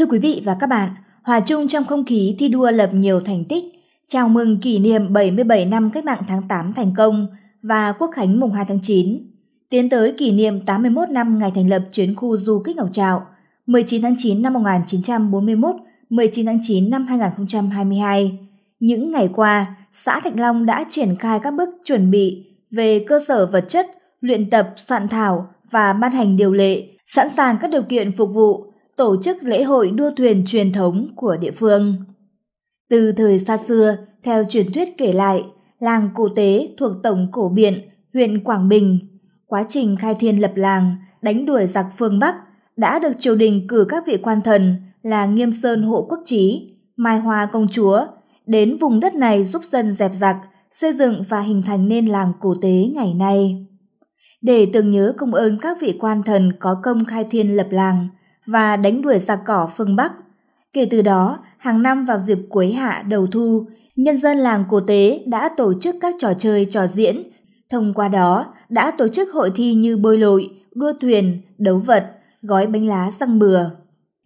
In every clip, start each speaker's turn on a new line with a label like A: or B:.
A: Thưa quý vị và các bạn, hòa chung trong không khí thi đua lập nhiều thành tích, chào mừng kỷ niệm 77 năm Cách mạng tháng 8 thành công và Quốc khánh mùng 2 tháng 9, tiến tới kỷ niệm 81 năm ngày thành lập chiến khu du kích Ngọc Trạo, 19 tháng 9 năm 1941, 19 tháng 9 năm 2022. Những ngày qua, xã Thạch Long đã triển khai các bước chuẩn bị về cơ sở vật chất, luyện tập, soạn thảo và ban hành điều lệ, sẵn sàng các điều kiện phục vụ tổ chức lễ hội đua thuyền truyền thống của địa phương. Từ thời xa xưa, theo truyền thuyết kể lại, làng Cổ Tế thuộc Tổng Cổ Biện, huyện Quảng Bình. Quá trình khai thiên lập làng, đánh đuổi giặc phương Bắc đã được triều đình cử các vị quan thần là Nghiêm Sơn Hộ Quốc Trí, Mai Hoa Công Chúa đến vùng đất này giúp dân dẹp giặc, xây dựng và hình thành nên làng Cổ Tế ngày nay. Để tưởng nhớ công ơn các vị quan thần có công khai thiên lập làng, và đánh đuổi giặc cỏ phương Bắc. Kể từ đó, hàng năm vào dịp cuối hạ đầu thu, nhân dân làng Cổ Tế đã tổ chức các trò chơi trò diễn. Thông qua đó, đã tổ chức hội thi như bơi lội, đua thuyền, đấu vật, gói bánh lá răng bừa.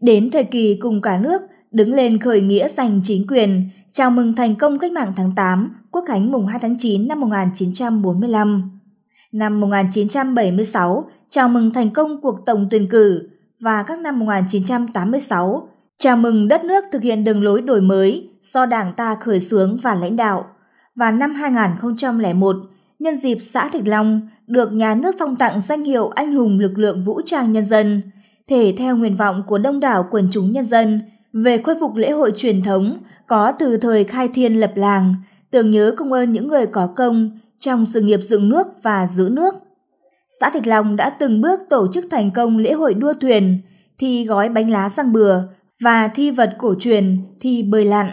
A: Đến thời kỳ cùng cả nước đứng lên khởi nghĩa giành chính quyền, chào mừng thành công cách mạng tháng 8, quốc khánh mùng 2 tháng 9 năm 1945. Năm 1976, chào mừng thành công cuộc tổng tuyển cử, và các năm 1986, chào mừng đất nước thực hiện đường lối đổi mới do Đảng ta khởi xướng và lãnh đạo. Và năm 2001, nhân dịp xã Thạch Long được nhà nước phong tặng danh hiệu Anh hùng lực lượng vũ trang nhân dân, thể theo nguyện vọng của đông đảo quần chúng nhân dân về khôi phục lễ hội truyền thống có từ thời khai thiên lập làng, tưởng nhớ công ơn những người có công trong sự nghiệp dựng nước và giữ nước xã Thạch Long đã từng bước tổ chức thành công lễ hội đua thuyền, thi gói bánh lá sang bừa và thi vật cổ truyền, thi bơi lặn,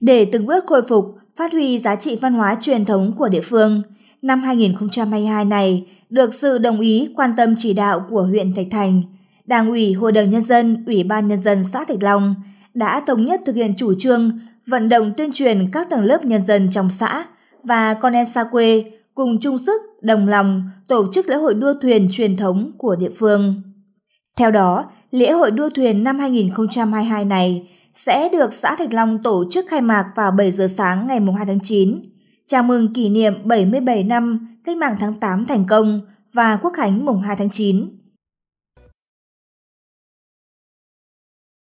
A: để từng bước khôi phục, phát huy giá trị văn hóa truyền thống của địa phương. Năm 2022 này được sự đồng ý quan tâm chỉ đạo của huyện Thạch Thành, Đảng ủy, Hội đồng Nhân dân, Ủy ban Nhân dân xã Thạch Long đã thống nhất thực hiện chủ trương vận động tuyên truyền các tầng lớp nhân dân trong xã và con em xa quê cùng chung sức, đồng lòng tổ chức lễ hội đua thuyền truyền thống của địa phương. Theo đó, lễ hội đua thuyền năm 2022 này sẽ được xã Thạch Long tổ chức khai mạc vào 7 giờ sáng ngày 2 tháng 9, chào mừng kỷ niệm 77 năm Cách mạng tháng 8 thành công và Quốc khánh mùng 2 tháng 9.